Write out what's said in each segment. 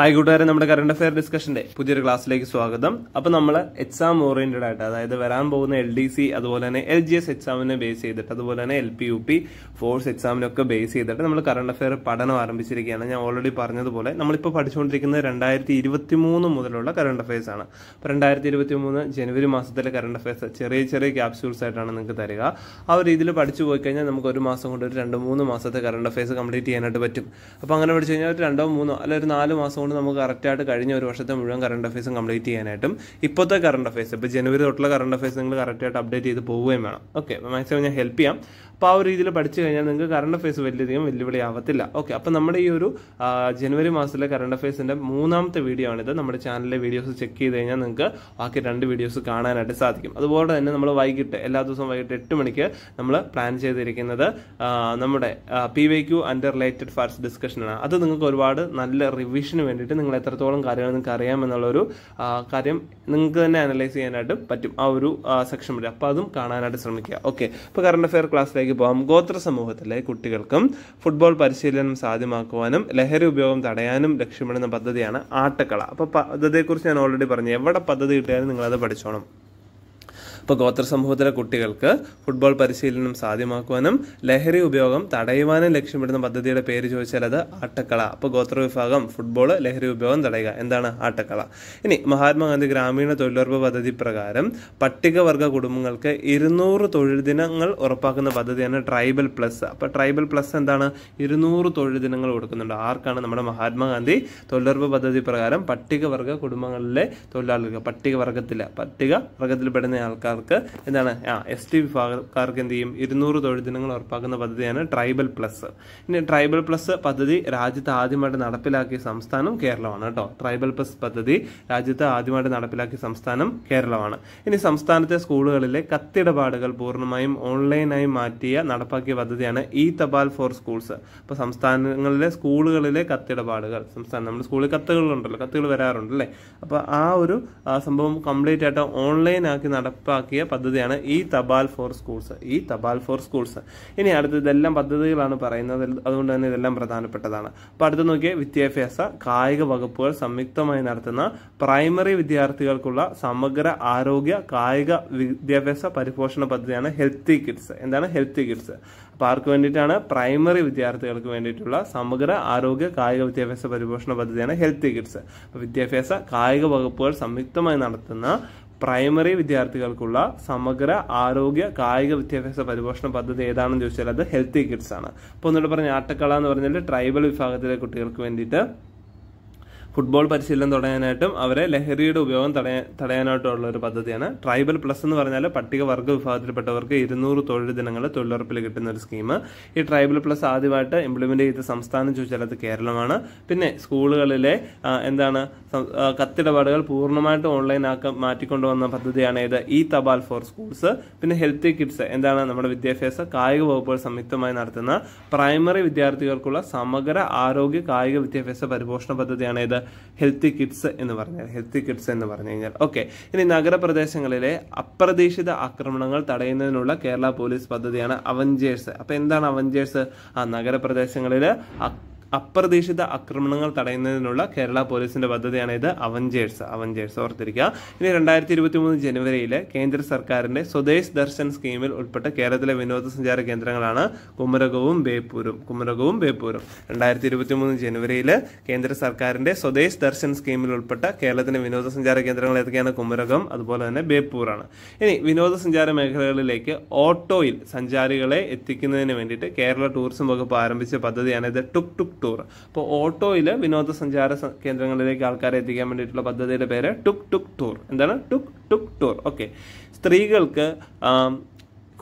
hi കൂട്ടുകാരെ നമ്മുടെ current affair ഡിസ്കഷന്റെ പുതിയൊരു ക്ലാസ്സിലേക്ക് സ്വാഗതം അപ്പോൾ നമ്മൾ എക്സാം ഓറിയന്റഡ് ആയിട്ട് അതായത് വരാൻ പോകുന്ന എൽ ഡി സി അതുപോലെ തന്നെ എൽ ജി എസ് എക്സാമിനെ ബേസ് ചെയ്തിട്ട് അതുപോലെ തന്നെ L P U P force എക്സാമിനൊക്കെ ബേസ് ചെയ്തിട്ട് നമ്മൾ കറണ്ട് അഫയർ പഠനം ആരംഭിച്ചിരിക്കുകയാണ് ഞാൻ ഓൾറെഡി പറഞ്ഞതുപോലെ നമ്മളിപ്പോൾ പഠിച്ചുകൊണ്ടിരിക്കുന്നത് രണ്ടായിരത്തി ഇരുപത്തി മൂന്ന് മുതലുള്ള കറണ്ട് അഫയേഴ്സ് ആണ് അപ്പോൾ രണ്ടായിരത്തി ഇരുപത്തി മൂന്ന് ജനുവരി മാസത്തിലെ കറണ്ട് അഫയേഴ്സ് ചെറിയ ചെറിയ ക്യാപ്സ്യൂൾസ് ആയിട്ടാണ് നിങ്ങൾക്ക് തരിക ആ ഒരു രീതിയിൽ പഠിച്ചു പോയി കഴിഞ്ഞാൽ നമുക്ക് ഒരു മാസം കൊണ്ട് ഒരു രണ്ട് മൂന്ന് മാസത്തെ കറണ്ട് അഫയേഴ്സ് കംപ്ലീറ്റ് ചെയ്യാനായിട്ട് പറ്റും അപ്പോൾ അങ്ങനെ പഠിച്ചു കഴിഞ്ഞാൽ ഒരു രണ്ടോ മൂന്നോ അല്ലെങ്കിൽ ഒരു നാല് മാസം അതുകൊണ്ട് നമുക്ക് കറക്റ്റായിട്ട് കഴിഞ്ഞ ഒരു വർഷത്തെ മുഴുവൻ കറണ്ട് അഫയേഴ്സും കംപ്ലീറ്റ് ചെയ്യാനായിട്ടും ഇപ്പോഴത്തെ കറണ്ട് അഫയേഴ്സ് ഇപ്പോൾ ജനുവരി തൊട്ടുള്ള കറണ്ട് അഫയേഴ്സ് നിങ്ങൾ കറക്റ്റായിട്ട് അപ്ഡേറ്റ് ചെയ്ത് പോവുകയും വേണം ഓക്കെ മാക്സിമം ഞാൻ ഹെൽപ്പ് ചെയ്യാം അപ്പോൾ ആ ഒരു രീതിയിൽ പഠിച്ചു കഴിഞ്ഞാൽ നിങ്ങൾക്ക് കറണ്ട് അഫയേഴ്സ് വലിയധികം വെല്ലുവിളി ആവത്തില്ല ഓക്കെ അപ്പോൾ നമ്മുടെ ഈ ഒരു ജനുവരി മാസത്തിലെ കറണ്ട് അഫയേഴ്സിൻ്റെ മൂന്നാമത്തെ വീഡിയോ ആണിത് നമ്മുടെ ചാനലിലെ വീഡിയോസ് ചെക്ക് ചെയ്ത് കഴിഞ്ഞാൽ നിങ്ങൾക്ക് ബാക്കി രണ്ട് വീഡിയോസ് കാണാനായിട്ട് സാധിക്കും അതുപോലെ തന്നെ നമ്മൾ വൈകിട്ട് എല്ലാ ദിവസവും വൈകിട്ട് എട്ട് മണിക്ക് നമ്മൾ പ്ലാൻ ചെയ്തിരിക്കുന്നത് നമ്മുടെ P Y Q under related ഫാർസ് ഡിസ്കഷനാണ് അത് നിങ്ങൾക്ക് ഒരുപാട് നല്ല റിവിഷന് വേണ്ടിയിട്ട് നിങ്ങൾ എത്രത്തോളം കാര്യങ്ങൾ നിങ്ങൾക്ക് അറിയാമെന്നുള്ളൊരു കാര്യം നിങ്ങൾക്ക് തന്നെ അനലൈസ് ചെയ്യാനായിട്ട് പറ്റും ആ ഒരു സെക്ഷൻ വരെ അപ്പോൾ അതും കാണാനായിട്ട് ശ്രമിക്കുക ഓക്കെ അപ്പോൾ കറണ്ട് അഫെയർ ക്ലാസ്സിലേക്ക് ഭാഗത്തേക്ക് പോകാം ഗോത്ര സമൂഹത്തിലെ കുട്ടികൾക്കും ഫുട്ബോൾ പരിശീലനം സാധ്യമാക്കുവാനും ലഹരി ഉപയോഗം തടയാനും ലക്ഷ്യമിടുന്ന പദ്ധതിയാണ് ആട്ടക്കള അപ്പോൾ പദ്ധതിയെക്കുറിച്ച് ഞാൻ ഓൾറെഡി പറഞ്ഞു എവിടെ പദ്ധതി കിട്ടിയാലും നിങ്ങളത് പഠിച്ചോണം അപ്പോൾ ഗോത്ര സമൂഹത്തിലെ കുട്ടികൾക്ക് ഫുട്ബോൾ പരിശീലനം സാധ്യമാക്കുവാനും ലഹരി ഉപയോഗം തടയുവാനും ലക്ഷ്യമിടുന്ന പദ്ധതിയുടെ പേര് ചോദിച്ചാൽ അത് ആട്ടക്കള അപ്പോൾ ഗോത്ര വിഭാഗം ഫുട്ബോൾ ലഹരി ഉപയോഗം തടയുക എന്താണ് ആട്ടക്കള ഇനി മഹാത്മാഗാന്ധി ഗ്രാമീണ തൊഴിലുറപ്പ് പദ്ധതി പ്രകാരം പട്ടികവർഗ കുടുംബങ്ങൾക്ക് ഇരുന്നൂറ് തൊഴിൽ ദിനങ്ങൾ ഉറപ്പാക്കുന്ന പദ്ധതിയാണ് ട്രൈബൽ പ്ലസ് അപ്പോൾ ട്രൈബൽ പ്ലസ് എന്താണ് ഇരുന്നൂറ് തൊഴിൽ ദിനങ്ങൾ കൊടുക്കുന്നുണ്ട് ആർക്കാണ് നമ്മുടെ മഹാത്മാഗാന്ധി തൊഴിലുറപ്പ് പദ്ധതി പ്രകാരം പട്ടികവർഗ കുടുംബങ്ങളിലെ തൊഴിലാളികൾ പട്ടികവർഗത്തിലെ പട്ടിക വർഗത്തിൽപ്പെടുന്ന ആൾക്കാർ വിഭാഗക്കാർക്ക് എന്താണ് ആ എസ് ടി വിഭാഗക്കാർക്ക് എന്ത് ചെയ്യും ഇരുന്നൂറ് തൊഴിൽ ദിനങ്ങൾ ഉറപ്പാക്കുന്ന പദ്ധതിയാണ് ട്രൈബൽ പ്ലസ് ഇനി ട്രൈബൽ പ്ലസ് പദ്ധതി രാജ്യത്ത് ആദ്യമായിട്ട് നടപ്പിലാക്കിയ സംസ്ഥാനം കേരളമാണ് കേട്ടോ ട്രൈബൽ പ്ലസ് പദ്ധതി രാജ്യത്ത് ആദ്യമായിട്ട് നടപ്പിലാക്കിയ സംസ്ഥാനം കേരളമാണ് ഇനി സംസ്ഥാനത്തെ സ്കൂളുകളിലെ കത്തിടപാടുകൾ പൂർണ്ണമായും ഓൺലൈനായി മാറ്റിയ നടപ്പാക്കിയ പദ്ധതിയാണ് ഇ തപാൽ ഫോർ സ്കൂൾസ് അപ്പോൾ സംസ്ഥാനങ്ങളിലെ സ്കൂളുകളിലെ കത്തിടപാടുകൾ സംസ്ഥാനം നമ്മുടെ സ്കൂളിൽ കത്തുകളുണ്ടല്ലോ കത്തുകൾ വരാറുണ്ട് അല്ലേ അപ്പോൾ ആ ഒരു സംഭവം കംപ്ലീറ്റ് ആയിട്ട് ആക്കി നടപ്പാക്കി നടപ്പാക്കിയ പദ്ധതിയാണ് ഈ തപാൽ ഫോർ സ്കൂൾസ് ഈ തപാൽ ഫോർ സ്കൂൾസ് ഇനി അടുത്ത ഇതെല്ലാം പദ്ധതികളാണ് പറയുന്നത് അതുകൊണ്ട് തന്നെ ഇതെല്ലാം പ്രധാനപ്പെട്ടതാണ് അപ്പോൾ അടുത്ത് നോക്കിയ വിദ്യാഭ്യാസ കായിക വകുപ്പുകൾ സംയുക്തമായി നടത്തുന്ന പ്രൈമറി വിദ്യാർത്ഥികൾക്കുള്ള സമഗ്ര ആരോഗ്യ കായിക വിദ്യാഭ്യാസ പരിപോഷണ പദ്ധതിയാണ് ഹെൽത്തി കിഡ്സ് എന്താണ് ഹെൽത്തി കിഡ്സ് അപ്പോൾ ആർക്ക് വേണ്ടിയിട്ടാണ് പ്രൈമറി വിദ്യാർത്ഥികൾക്ക് വേണ്ടിയിട്ടുള്ള സമഗ്ര ആരോഗ്യ കായിക വിദ്യാഭ്യാസ പരിപോഷണ പദ്ധതിയാണ് ഹെൽത്തി കിഡ്സ് വിദ്യാഭ്യാസ കായിക വകുപ്പുകൾ സംയുക്തമായി നടത്തുന്ന പ്രൈമറി വിദ്യാർത്ഥികൾക്കുള്ള സമഗ്ര ആരോഗ്യ കായിക വിദ്യാഭ്യാസ പരിപോഷണ പദ്ധതി ഏതാണെന്ന് ചോദിച്ചാൽ അത് ഹെൽത്തി കിഡ്സ് ആണ് അപ്പോൾ ഒന്നുകൂടെ പറഞ്ഞ ആട്ടക്കള എന്ന് പറഞ്ഞാൽ ട്രൈബൽ വിഭാഗത്തിലെ കുട്ടികൾക്ക് വേണ്ടിയിട്ട് ഫുട്ബോൾ പരിശീലനം തുടങ്ങാനായിട്ടും അവരെ ലഹരിയുടെ ഉപയോഗം തടയാ തടയാനായിട്ടുള്ള ഒരു പദ്ധതിയാണ് ട്രൈബൽ പ്ലസ് എന്ന് പറഞ്ഞാൽ പട്ടികവർഗ വിഭാഗത്തിൽപ്പെട്ടവർക്ക് ഇരുന്നൂറ് തൊഴിൽ ദിനങ്ങൾ തൊഴിലുറപ്പിൽ കിട്ടുന്ന ഒരു സ്കീം ഈ ട്രൈബൽ പ്ലസ് ആദ്യമായിട്ട് ഇംപ്ലിമെന്റ് ചെയ്ത സംസ്ഥാനം ചോദിച്ചാൽ അത് കേരളമാണ് പിന്നെ സ്കൂളുകളിലെ എന്താണ് കത്തിടപാടുകൾ പൂർണ്ണമായിട്ടും ഓൺലൈൻ ആക്കി മാറ്റിക്കൊണ്ടുവന്ന പദ്ധതിയാണ് ഇത് ഈ തപാൽ ഫോർ സ്കൂൾസ് പിന്നെ ഹെൽത്തി കിഡ്സ് എന്താണ് നമ്മുടെ വിദ്യാഭ്യാസ കായിക വകുപ്പുകൾ സംയുക്തമായി നടത്തുന്ന പ്രൈമറി വിദ്യാർത്ഥികൾക്കുള്ള സമഗ്ര ആരോഗ്യ കായിക വിദ്യാഭ്യാസ പരിപോഷണ പദ്ധതിയാണ് ഇത് ഹെൽത്തി കിഡ്സ് എന്ന് പറഞ്ഞാൽ ഹെൽത്തി കിഡ്സ് എന്ന് പറഞ്ഞു കഴിഞ്ഞാൽ ഓക്കെ ഇനി നഗരപ്രദേശങ്ങളിലെ അപ്രതീക്ഷിത ആക്രമണങ്ങൾ തടയുന്നതിനുള്ള കേരള പോലീസ് പദ്ധതിയാണ് അവഞ്ചേഴ്സ് അപ്പോൾ എന്താണ് അവഞ്ചേഴ്സ് ആ നഗരപ്രദേശങ്ങളിൽ അപ്രതീക്ഷിത ആക്രമണങ്ങൾ തടയുന്നതിനുള്ള കേരള പോലീസിന്റെ പദ്ധതിയാണ് ഇത് അവഞ്ചേഴ്സ് അവഞ്ചേഴ്സ് ഓർത്തിരിക്കുക ഇനി രണ്ടായിരത്തി ഇരുപത്തി മൂന്ന് ജനുവരിയിലെ കേന്ദ്ര സർക്കാരിന്റെ സ്വദേശ് ദർശൻ സ്കീമിൽ ഉൾപ്പെട്ട കേരളത്തിലെ വിനോദസഞ്ചാര കേന്ദ്രങ്ങളാണ് കുമരകവും ബേപ്പൂരും കുമരകവും ബേപ്പൂരും രണ്ടായിരത്തി ഇരുപത്തി മൂന്ന് ജനുവരിയിൽ കേന്ദ്ര സർക്കാരിന്റെ സ്വദേശ് ദർശൻ സ്കീമിൽ ഉൾപ്പെട്ട കേരളത്തിലെ വിനോദസഞ്ചാര കേന്ദ്രങ്ങൾ ഏതൊക്കെയാണ് കുമരകം അതുപോലെ തന്നെ ബേപ്പൂറാണ് ഇനി വിനോദസഞ്ചാര മേഖലകളിലേക്ക് ഓട്ടോയിൽ സഞ്ചാരികളെ എത്തിക്കുന്നതിന് വേണ്ടിയിട്ട് കേരള ടൂറിസം വകുപ്പ് ആരംഭിച്ച പദ്ധതിയാണ് ഇത് ടുക് ടുക് ടൂർ അപ്പോൾ ഓട്ടോയിൽ വിനോദസഞ്ചാര കേന്ദ്രങ്ങളിലേക്ക് ആൾക്കാരെ എത്തിക്കാൻ വേണ്ടിയിട്ടുള്ള പദ്ധതിയുടെ പേര് ടുക് ടുക് ടൂർ എന്താണ് ടുക് ടുക് ടൂർ ഓക്കെ സ്ത്രീകൾക്ക്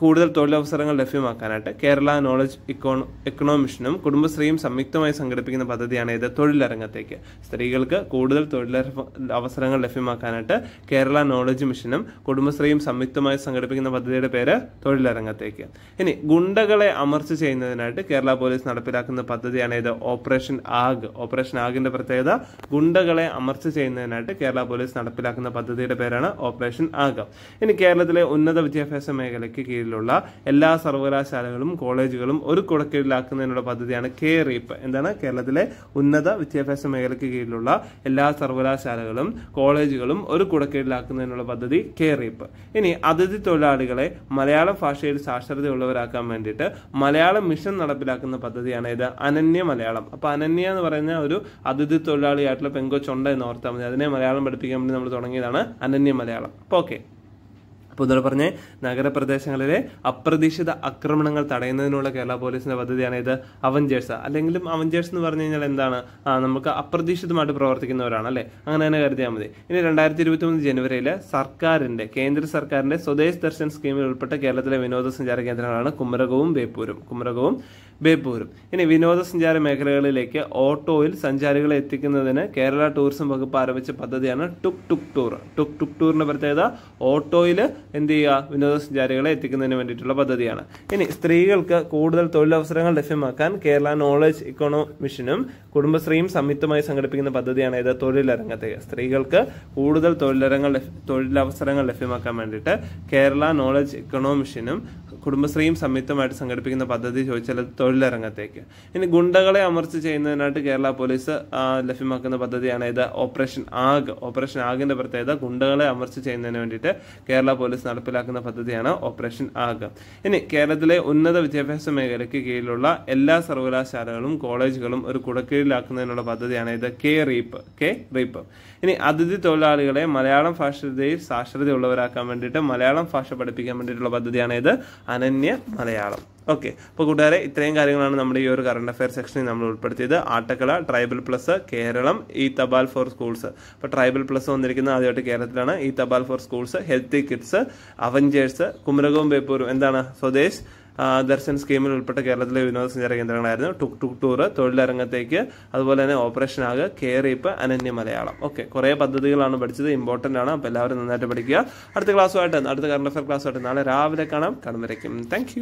കൂടുതൽ തൊഴിലവസരങ്ങൾ ലഭ്യമാക്കാനായിട്ട് കേരള നോളജ് ഇക്കോണോ എക്കണോമിഷനും കുടുംബശ്രീയും സംയുക്തമായി സംഘടിപ്പിക്കുന്ന പദ്ധതിയാണ് ഇത് തൊഴിലരംഗത്തേക്ക് സ്ത്രീകൾക്ക് കൂടുതൽ തൊഴിൽ അവസരങ്ങൾ ലഭ്യമാക്കാനായിട്ട് കേരള നോളജ് മിഷനും കുടുംബശ്രീയും സംയുക്തമായി സംഘടിപ്പിക്കുന്ന പദ്ധതിയുടെ പേര് തൊഴിലരംഗത്തേക്ക് ഇനി ഗുണ്ടകളെ അമർച്ച ചെയ്യുന്നതിനായിട്ട് കേരള പോലീസ് നടപ്പിലാക്കുന്ന പദ്ധതിയാണ് ഇത് ഓപ്പറേഷൻ ആഗ് ഓപ്പറേഷൻ ആഗിന്റെ പ്രത്യേകത ഗുണ്ടകളെ അമർച്ച ചെയ്യുന്നതിനായിട്ട് കേരള പോലീസ് നടപ്പിലാക്കുന്ന പദ്ധതിയുടെ പേരാണ് ഓപ്പറേഷൻ ആഗ് ഇനി കേരളത്തിലെ ഉന്നത വിദ്യാഭ്യാസ മേഖലയ്ക്ക് കീഴിൽ കീഴിലുള്ള എല്ലാ സർവകലാശാലകളും കോളേജുകളും ഒരു കുടക്കീഴിലാക്കുന്നതിനുള്ള പദ്ധതിയാണ് കെ റീപ്പ് എന്താണ് കേരളത്തിലെ ഉന്നത വിദ്യാഭ്യാസ മേഖലയ്ക്ക് കീഴിലുള്ള എല്ലാ സർവകലാശാലകളും കോളേജുകളും ഒരു കുടക്കീഴിലാക്കുന്നതിനുള്ള പദ്ധതി കെ റീപ്പ് ഇനി അതിഥി തൊഴിലാളികളെ മലയാള ഭാഷയിൽ സാക്ഷരതയുള്ളവരാക്കാൻ വേണ്ടിയിട്ട് മലയാളം മിഷൻ നടപ്പിലാക്കുന്ന പദ്ധതിയാണ് ഇത് അനന്യ മലയാളം അപ്പോൾ അനന്യ എന്ന് പറയുന്ന ഒരു അതിഥി തൊഴിലാളിയായിട്ടുള്ള പെങ്കോ എന്ന് ഓർത്താൽ മതി അതിനെ മലയാളം പഠിപ്പിക്കാൻ വേണ്ടി നമ്മൾ തുടങ്ങിയതാണ് അനന്യ മലയാളം ഓക്കെ അപ്പോൾ ഇതോടെ പറഞ്ഞ് നഗരപ്രദേശങ്ങളിലെ അപ്രതീക്ഷിത ആക്രമണങ്ങൾ തടയുന്നതിനുള്ള കേരള പോലീസിൻ്റെ പദ്ധതിയാണ് ഇത് അവഞ്ചേഴ്സ് അല്ലെങ്കിലും അവഞ്ചേഴ്സ് എന്ന് പറഞ്ഞു കഴിഞ്ഞാൽ എന്താണ് നമുക്ക് അപ്രതീക്ഷിതമായിട്ട് പ്രവർത്തിക്കുന്നവരാണ് അല്ലേ അങ്ങനെ തന്നെ കരുതിയാൽ മതി ഇനി രണ്ടായിരത്തി ഇരുപത്തി മൂന്ന് ജനുവരിയിൽ സർക്കാരിൻ്റെ കേന്ദ്ര സർക്കാരിൻ്റെ സ്വദേശ് ദർശൻ സ്കീമിൽ ഉൾപ്പെട്ട കേരളത്തിലെ വിനോദസഞ്ചാര കേന്ദ്രങ്ങളാണ് കുമരകവും ബേപ്പൂരും കുമരകവും ബേപ്പൂരും ഇനി വിനോദസഞ്ചാര മേഖലകളിലേക്ക് ഓട്ടോയിൽ സഞ്ചാരികളെ എത്തിക്കുന്നതിന് കേരള ടൂറിസം വകുപ്പ് ആരംഭിച്ച പദ്ധതിയാണ് tuk tuk tour tuk tuk ടൂറിൻ്റെ പ്രത്യേകത ഓട്ടോയിൽ എന്ത് ചെയ്യുക വിനോദസഞ്ചാരികളെ എത്തിക്കുന്നതിന് വേണ്ടിയിട്ടുള്ള പദ്ധതിയാണ് ഇനി സ്ത്രീകൾക്ക് കൂടുതൽ തൊഴിലവസരങ്ങൾ ലഭ്യമാക്കാൻ കേരള നോളജ് ഇക്കോണോ മിഷനും കുടുംബശ്രീയും സംയുക്തമായി സംഘടിപ്പിക്കുന്ന പദ്ധതിയാണ് ഇത് തൊഴിലരംഗത്തെ സ്ത്രീകൾക്ക് കൂടുതൽ തൊഴിലരങ്ങൾ തൊഴിലവസരങ്ങൾ ലഭ്യമാക്കാൻ വേണ്ടിയിട്ട് കേരള നോളജ് ഇക്കണോ മിഷനും കുടുംബശ്രീയും സംയുക്തമായിട്ട് സംഘടിപ്പിക്കുന്ന പദ്ധതി ചോദിച്ചാൽ തൊഴിലരംഗത്തേക്ക് ഇനി ഗുണ്ടകളെ അമർച്ച ചെയ്യുന്നതിനായിട്ട് കേരള പോലീസ് ലഭ്യമാക്കുന്ന പദ്ധതിയാണ് ഇത് ഓപ്പറേഷൻ ആഗ് ഓപ്പറേഷൻ ആഗിന്റെ പ്രത്യേകത ഗുണ്ടകളെ അമർച്ച ചെയ്യുന്നതിന് വേണ്ടിയിട്ട് കേരള പോലീസ് പോലീസ് നടപ്പിലാക്കുന്ന പദ്ധതിയാണ് ഓപ്പറേഷൻ ആഗ് ഇനി കേരളത്തിലെ ഉന്നത വിദ്യാഭ്യാസ മേഖലയ്ക്ക് കീഴിലുള്ള എല്ലാ സർവകലാശാലകളും കോളേജുകളും ഒരു കുടക്കീഴിലാക്കുന്നതിനുള്ള പദ്ധതിയാണ് ഇത് കെ റീപ്പ് കെ റീപ്പ് ഇനി അതിഥി തൊഴിലാളികളെ മലയാളം ഭാഷയിൽ സാക്ഷരതയുള്ളവരാക്കാൻ വേണ്ടിയിട്ട് മലയാളം ഭാഷ പഠിപ്പിക്കാൻ വേണ്ടിയിട്ടുള്ള പദ്ധതിയാണ് ഇത് അനന്യ മലയാളം ഓക്കെ അപ്പോൾ കൂട്ടുകാരെ ഇത്രയും കാര്യങ്ങളാണ് നമ്മുടെ ഈ ഒരു കറണ്ട് അഫയർ സെക്ഷനിൽ നമ്മൾ ഉൾപ്പെടുത്തിയത് ആട്ടക്കള ട്രൈബൽ പ്ലസ് കേരളം ഈ തപാൽ ഫോർ സ്കൂൾസ് അപ്പോൾ ട്രൈബൽ പ്ലസ് വന്നിരിക്കുന്നത് ആദ്യമായിട്ട് കേരളത്തിലാണ് ഈ തപാൽ for schools healthy kids Avengers കുമരകവും ബേപ്പൂരും എന്താണ് സ്വദേശ് ദർശൻ സ്കീമിൽ ഉൾപ്പെട്ട കേരളത്തിലെ വിനോദസഞ്ചാര കേന്ദ്രങ്ങളായിരുന്നു ടുക് ടുക് ടൂർ തൊഴിലരംഗത്തേക്ക് അതുപോലെ തന്നെ ഓപ്പറേഷൻ ആകുക കേറിപ്പ് അനന്യ മലയാളം ഓക്കെ കുറേ പദ്ധതികളാണ് പഠിച്ചത് ഇമ്പോർട്ടൻ്റ് ആണ് അപ്പോൾ എല്ലാവരും നന്നായിട്ട് പഠിക്കുക അടുത്ത ക്ലാസ്സുമായിട്ട് അടുത്ത കറണ്ട് അഫയർ ക്ലാസ്സുമായിട്ട് നാളെ രാവിലെ കാണാം കടന്നിരിക്കും താങ്ക്